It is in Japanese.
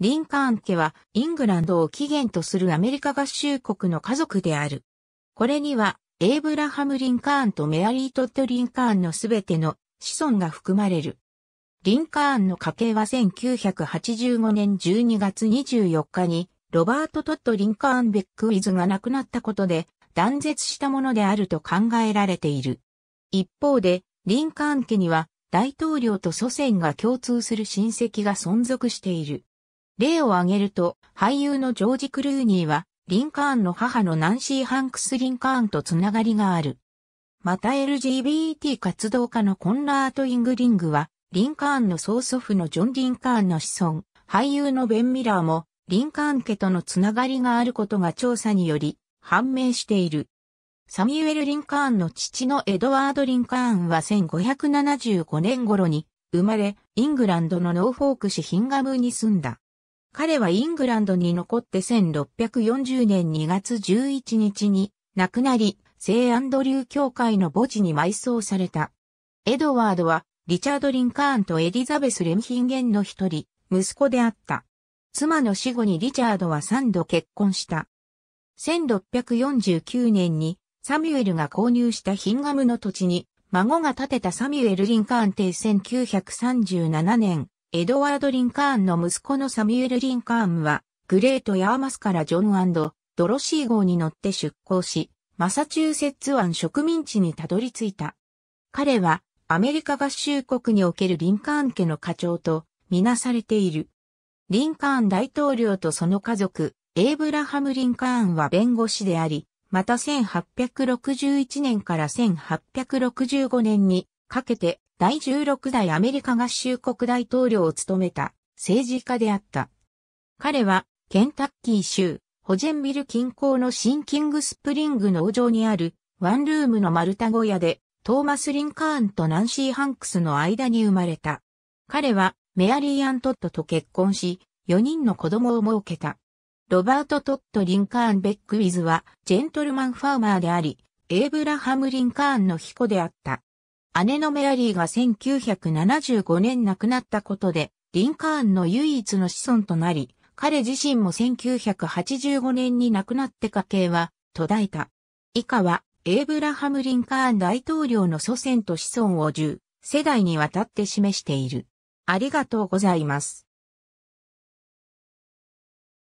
リンカーン家はイングランドを起源とするアメリカ合衆国の家族である。これには、エイブラハム・リンカーンとメアリー・トッド・リンカーンのすべての子孫が含まれる。リンカーンの家系は1985年12月24日に、ロバート・トッド・リンカーン・ベックウィズが亡くなったことで、断絶したものであると考えられている。一方で、リンカーン家には、大統領と祖先が共通する親戚が存続している。例を挙げると、俳優のジョージ・クルーニーは、リンカーンの母のナンシー・ハンクス・リンカーンとつながりがある。また LGBT 活動家のコンラート・イングリングは、リンカーンの曽祖父のジョン・リンカーンの子孫、俳優のベン・ミラーも、リンカーン家とのつながりがあることが調査により、判明している。サミュエル・リンカーンの父のエドワード・リンカーンは1575年頃に生まれ、イングランドのノーフォーク市ヒンガムに住んだ。彼はイングランドに残って1640年2月11日に亡くなり、聖アンドリュー教会の墓地に埋葬された。エドワードは、リチャード・リンカーンとエリザベス・レムヒンゲンの一人、息子であった。妻の死後にリチャードは3度結婚した。1649年にサミュエルが購入したヒンガムの土地に孫が建てたサミュエル・リンカーン邸1937年エドワード・リンカーンの息子のサミュエル・リンカーンは、グレート・ヤーマスからジョンドロシー号に乗って出港し、マサチューセッツ湾植民地にたどり着いた。彼は、アメリカ合衆国におけるリンカーン家の課長と、みなされている。リンカーン大統領とその家族、エイブラハム・リンカーンは弁護士であり、また1861年から1865年にかけて第16代アメリカ合衆国大統領を務めた政治家であった。彼はケンタッキー州ホジェンビル近郊のシンキングスプリング農場にあるワンルームの丸太小屋でトーマス・リンカーンとナンシー・ハンクスの間に生まれた。彼はメアリー・アン・トットと結婚し4人の子供を設けた。ロバート・トット・リンカーン・ベック・ウィズはジェントルマン・ファーマーであり、エイブラハム・リンカーンの彦であった。姉のメアリーが1975年亡くなったことで、リンカーンの唯一の子孫となり、彼自身も1985年に亡くなって家計は途絶えた。以下は、エイブラハム・リンカーン大統領の祖先と子孫を10世代にわたって示している。ありがとうございます。